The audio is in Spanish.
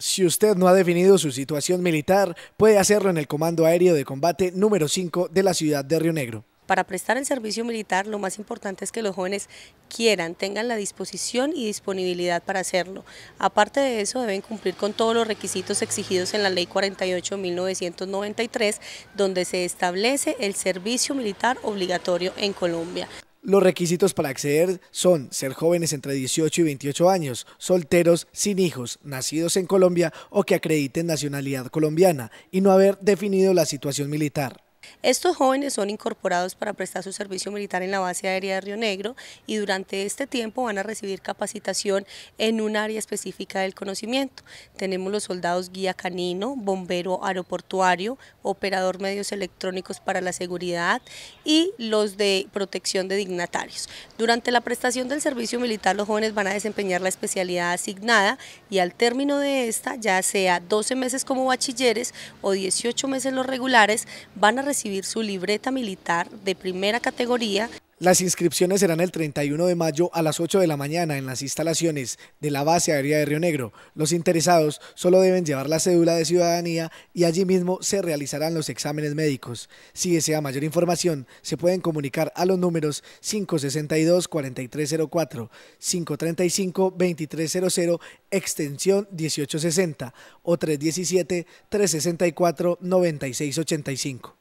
Si usted no ha definido su situación militar, puede hacerlo en el Comando Aéreo de Combate número 5 de la ciudad de Río Negro. Para prestar el servicio militar, lo más importante es que los jóvenes quieran, tengan la disposición y disponibilidad para hacerlo. Aparte de eso, deben cumplir con todos los requisitos exigidos en la Ley 48.993, donde se establece el servicio militar obligatorio en Colombia. Los requisitos para acceder son ser jóvenes entre 18 y 28 años, solteros, sin hijos, nacidos en Colombia o que acrediten nacionalidad colombiana y no haber definido la situación militar. Estos jóvenes son incorporados para prestar su servicio militar en la base aérea de Río Negro y durante este tiempo van a recibir capacitación en un área específica del conocimiento. Tenemos los soldados guía canino, bombero aeroportuario, operador medios electrónicos para la seguridad y los de protección de dignatarios. Durante la prestación del servicio militar los jóvenes van a desempeñar la especialidad asignada y al término de esta, ya sea 12 meses como bachilleres o 18 meses los regulares, van a recibir su libreta militar de primera categoría. Las inscripciones serán el 31 de mayo a las 8 de la mañana en las instalaciones de la base aérea de Río Negro. Los interesados solo deben llevar la cédula de ciudadanía y allí mismo se realizarán los exámenes médicos. Si desea mayor información, se pueden comunicar a los números 562-4304, 535-2300, extensión 1860 o 317-364-9685.